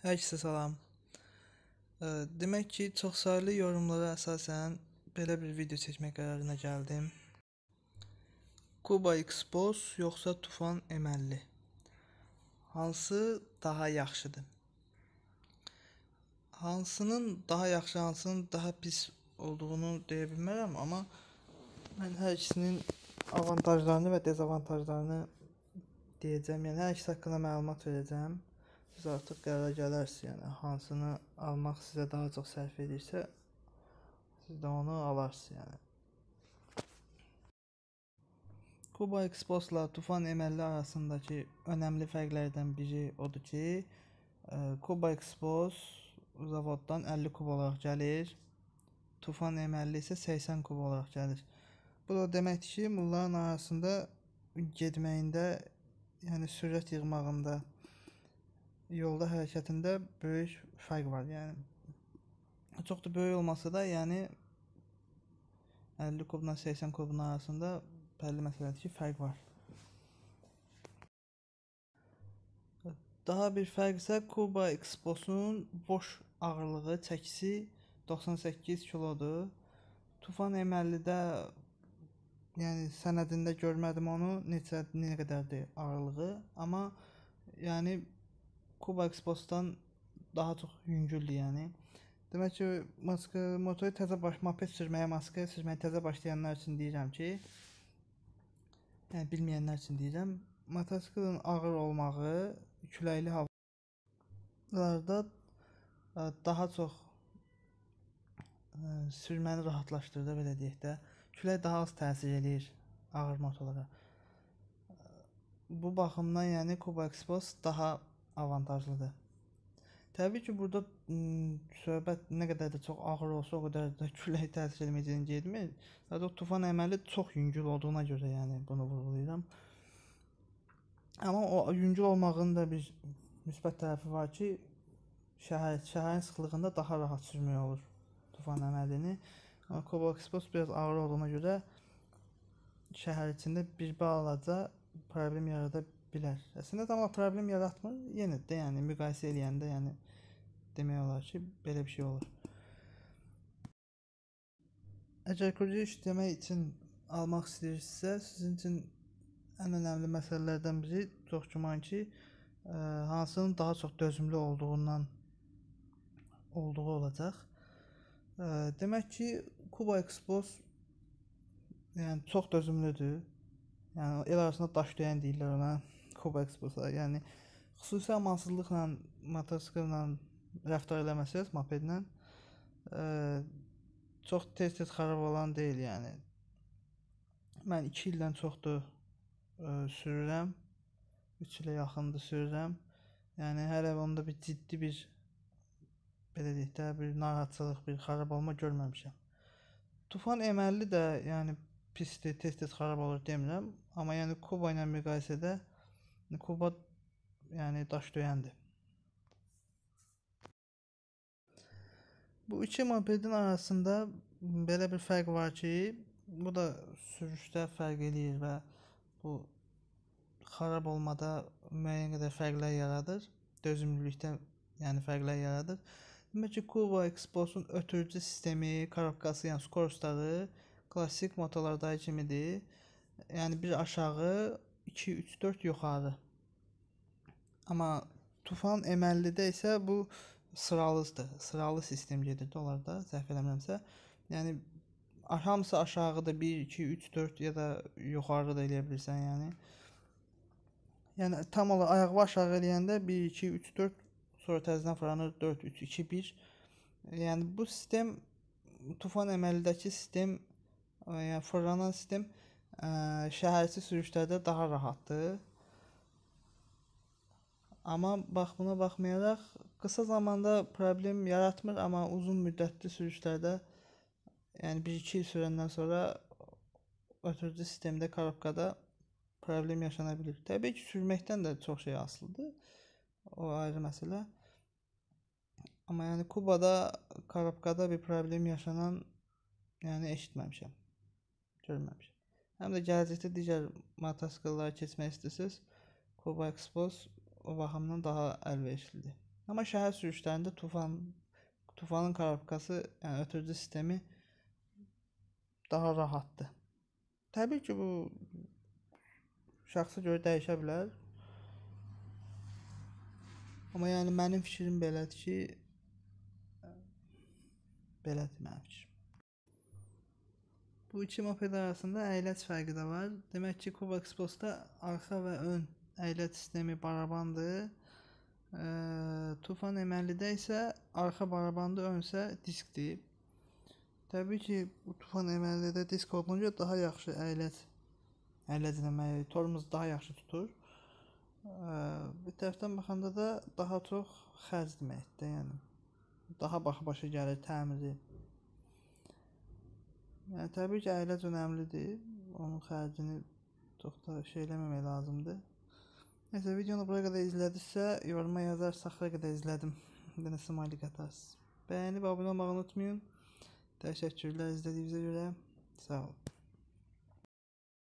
Hər kəsə salam. Demək ki, çoxsaylı yorumlara əsasən belə bir video çəkmək qərarına gəldim. Kuba Expos yoxsa Tufan Əməlli? Hansı daha yaxşıdır? Hansının daha yaxşı, hansının daha pis olduğunu deyə bilmərəm, amma mən hər ikisinin avantajlarını və dezavantajlarını deyəcəm. Yəni hər ikisi haqqında məlumat verəcəm siz artıq qərara gələrsiniz, yəni hansını almaq sizə daha çox sərf edirsə, siz də onu alarsınız, yəni. Kuba Exposla Tufan Emelli arasındakı önəmli fərqlərdən biri odur ki, e, Kuba Expos zavoddan 50 kub olaraq gəlir, Tufan Emelli isə 80 kub olaraq gəlir. Bu da deməkdir ki, bunların arasında getməyində, yəni sürət yığmağında yolda hərəkətində böyük fərq var. Yəni çox da böyük olmasa da, yəni 50 kubla 80 kubun arasında bəlli məsələdir ki, fərq var. Daha bir fərq isə Kuba Exposunun boş ağırlığı çəkisi 98 kilodur. Tufan əməllidə yəni sənədində görmədim onu neçə nə qədərdir ağırlığı, amma yəni Kuba Expos'dan daha çox yüngüldür yəni. Demək ki, maska motoru təzə baş moped sürməyə, maska sürməyə təzə başlayanlar üçün deyirəm ki, yəni bilməyənlər üçün deyirəm, motosiklin ağır olmağı, küləkli havalarda e, daha çox e, sürməni rahatlaşdırır belə deyək də. Külək daha az təsir eləyir ağır motorlara. E, bu baxımdan yəni Kuba Expos daha avantajlıdır. Təbii ki, burada söhbət nə qədər də çox ağır olsa, o qədər də külək təsir elməyəcəyini getmir. Sadəcə o tufan əməli çox yüngül olduğuna görə, yəni bunu vurğulayıram. Amma o yüngül olmağının da bir müsbət tərəfi var ki, şəhər şəhərin sıxlığında daha rahat sürmək olur tufan əməlini. Amma Kobalxpos biraz ağır olduğuna görə şəhər içində bir balaca problem yarada bilər. Əslində amma problem yaratmır. Yenə də yəni müqayisə eləyəndə yəni demək olar ki, belə bir şey olur. Əgər kurucu işləmək üçün almaq istəyirsinizsə, sizin üçün ən önəmli məsələlərdən biri çox güman ki, ə, e, hansının daha çox dözümlü olduğundan olduğu olacaq. Ə, e, demək ki, Kuba Expos yəni çox dözümlüdür. Yəni el arasında daş döyən deyirlər ona. Hobexbusa, yəni xüsusi amansızlıqla motosiklə rəftar eləməsəz, mopedlə ə, e, çox tez-tez xarab olan deyil, yəni. Mən 2 ildən çoxdur ə, e, sürürəm. 3 ilə yaxındır sürürəm. Yəni hələ onda bir ciddi bir belə deyək də bir narahatçılıq, bir xarab olma görməmişəm. Tufan əməlli də yəni pisdir, tez-tez xarab olur demirəm, amma yəni Kuba ilə müqayisədə Nikobat yani taş döyendi. Bu iki mopedin arasında belə bir fərq var ki, bu da sürüşdə fərq eləyir və bu xarab olmada müəyyən qədər fərqlər yaradır. Dözümlülükdə yəni fərqlər yaradır. Demək ki, Kurva Expo-sun ötürücü sistemi, karobkası, yəni skorstları klassik motorlardakı kimidir. Yəni bir aşağı, 2, 3, 4 yuxarı. Amma Tufan əməllidə isə bu sıralıdır. Sıralı sistem gedirdi onlarda, səhv eləmirəmsə. Yəni hamısı aşağıda 1 2 3 4 ya da yuxarıda da eləyə bilirsən, yəni. Yəni tam olaraq ayağı aşağı eləyəndə 1 2 3 4 sonra təzədən fırlanır 4 3 2 1. Yəni bu sistem Tufan əməlidəki sistem, e, yəni fırlanan sistem şəhərsi sürüşlərdə daha rahatdır. Amma bax buna baxmayaraq qısa zamanda problem yaratmır, amma uzun müddətli sürüşlərdə yəni 1-2 il sürəndən sonra ötürücü sistemdə korobkada problem yaşana bilir. Təbii ki, sürməkdən də çox şey asılıdır. O ayrı məsələ. Amma yəni Kubada korobkada bir problem yaşanan yəni eşitməmişəm. Görməmişəm. Həm də gələcəkdə digər motosikletlərə keçmək istəsəz, Kuba Expos o baxımdan daha əlverişlidir. Amma şəhər sürüşlərində tufan tufanın karabkası, yəni ötürücü sistemi daha rahatdır. Təbii ki, bu şəxsə görə dəyişə bilər. Amma yəni mənim fikrim belədir ki, belədir mənim fikrim. Bu iki moped arasında əyləc fərqi də var. Demək ki, Kuba Xbox-da arxa və ön əyləc sistemi barabandır. E, Tufan əməlidə isə arxa barabandır, önsə diskdir. Təbii ki, bu Tufan əməlidə disk olunca daha yaxşı əyləc əyləc deməli tormoz daha yaxşı tutur. E, bir tərəfdən baxanda da daha çox xərc deməkdir, yəni daha baxa başa gəlir təmizi. Yəni təbii ki, əyləc önəmlidir. Onun xərcini çox da şey eləməmək lazımdır. Nəsə videonu buraya qədər izlədinizsə, yoruma yazarsınız, axıra qədər izlədim. Yenə smiley atarsınız. Bəyənib abunə olmağı unutmayın. Təşəkkürlər izlədiyinizə görə. Sağ olun.